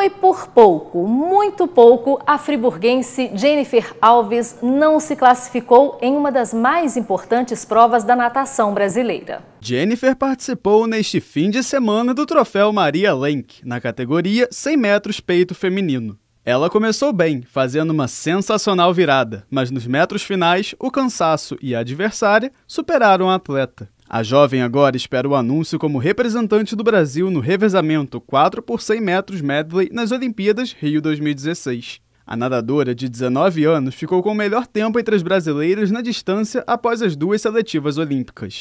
Foi por pouco, muito pouco, a friburguense Jennifer Alves não se classificou em uma das mais importantes provas da natação brasileira. Jennifer participou neste fim de semana do troféu Maria Lenk, na categoria 100 metros peito feminino. Ela começou bem, fazendo uma sensacional virada, mas nos metros finais, o cansaço e a adversária superaram a atleta. A jovem agora espera o anúncio como representante do Brasil no revezamento 4 por 100 metros medley nas Olimpíadas Rio 2016. A nadadora de 19 anos ficou com o melhor tempo entre as brasileiras na distância após as duas seletivas olímpicas.